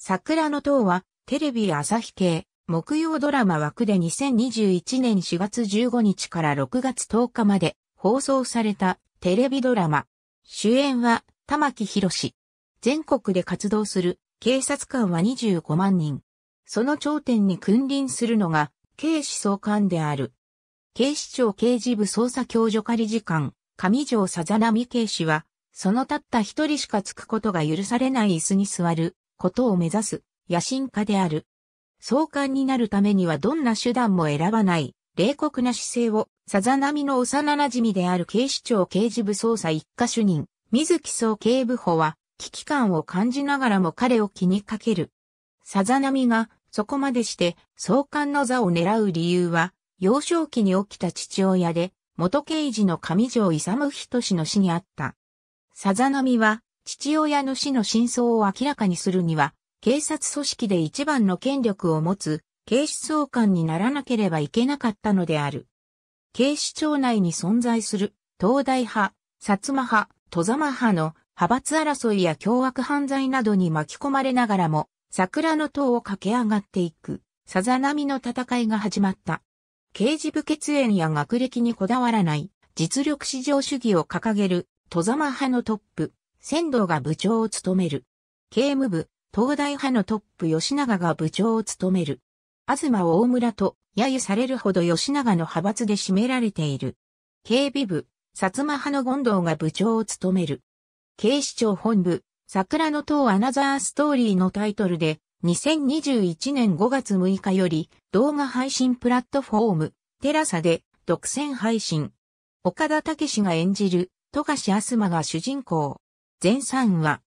桜の塔は、テレビ朝日系、木曜ドラマ枠で2021年4月15日から6月10日まで放送されたテレビドラマ。主演は玉木士。全国で活動する警察官は25万人。その頂点に君臨するのが警視総監である。警視庁刑事部捜査共助仮次官、上条さざなみ警視は、そのたった一人しかつくことが許されない椅子に座ることを目指す野心家である。総監になるためにはどんな手段も選ばない、冷酷な姿勢を、さざ波の幼馴染である警視庁刑事部捜査一課主任、水木総警部補は、危機感を感じながらも彼を気にかける。さざ波が、そこまでして、総監の座を狙う理由は、幼少期に起きた父親で、元刑事の上条勇仁の死にあった。さざ波は、父親の死の真相を明らかにするには、警察組織で一番の権力を持つ、警視総監にならなければいけなかったのである。警視庁内に存在する、東大派、薩摩派、戸様派の派閥争いや凶悪犯罪などに巻き込まれながらも、桜の塔を駆け上がっていく、さざ波の戦いが始まった。刑事部血縁や学歴にこだわらない、実力至上主義を掲げる、戸様派のトップ、仙道が部長を務める。刑務部、東大派のトップ吉永が部長を務める。東大村と揶揄されるほど吉永の派閥で占められている。警備部、薩摩派の権藤が部長を務める。警視庁本部、桜の塔アナザーストーリーのタイトルで、2021年5月6日より動画配信プラットフォーム、テラサで独占配信。岡田武史が演じる、富樫明日馬が主人公。全3話。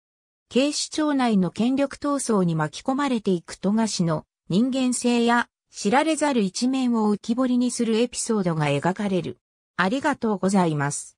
警視庁内の権力闘争に巻き込まれていく賀氏の人間性や知られざる一面を浮き彫りにするエピソードが描かれる。ありがとうございます。